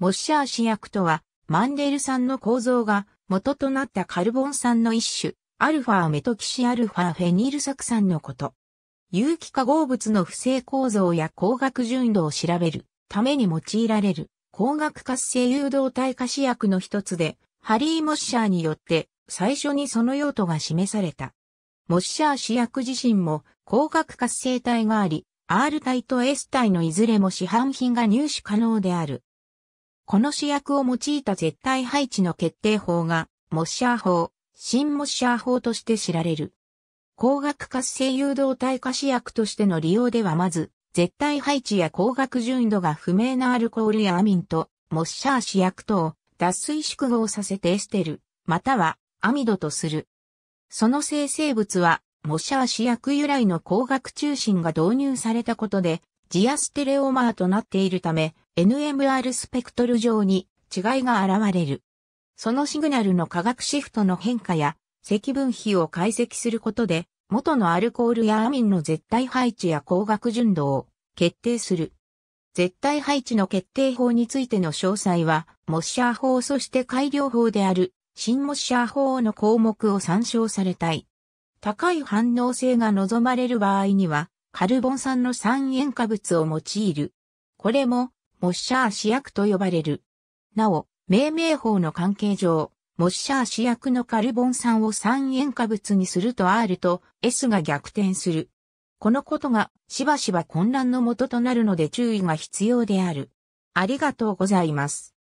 モッシャー試薬とは、マンデル酸の構造が元となったカルボン酸の一種、アルファメトキシアルファフェニル酢酸のこと。有機化合物の不正構造や光学純度を調べるために用いられる光学活性誘導体化試薬の一つで、ハリー・モッシャーによって最初にその用途が示された。モッシャー試薬自身も光学活性体があり、R 体と S 体のいずれも市販品が入手可能である。この試薬を用いた絶対配置の決定法が、モッシャー法、新モッシャー法として知られる。光学活性誘導体化試薬としての利用ではまず、絶対配置や光学純度が不明なアルコールやアミンと、モッシャー試薬等を脱水縮合させてエステル、またはアミドとする。その生成物は、モッシャー試薬由来の光学中心が導入されたことで、ジアステレオマーとなっているため、NMR スペクトル上に違いが現れる。そのシグナルの化学シフトの変化や積分比を解析することで、元のアルコールやアミンの絶対配置や光学純度を決定する。絶対配置の決定法についての詳細は、モッシャー法そして改良法である、新モッシャー法の項目を参照されたい。高い反応性が望まれる場合には、カルボン酸の酸塩化物を用いる。これも、モッシャー試薬と呼ばれる。なお、命名法の関係上、モッシャー試薬のカルボン酸を酸塩化物にすると R と S が逆転する。このことがしばしば混乱の元となるので注意が必要である。ありがとうございます。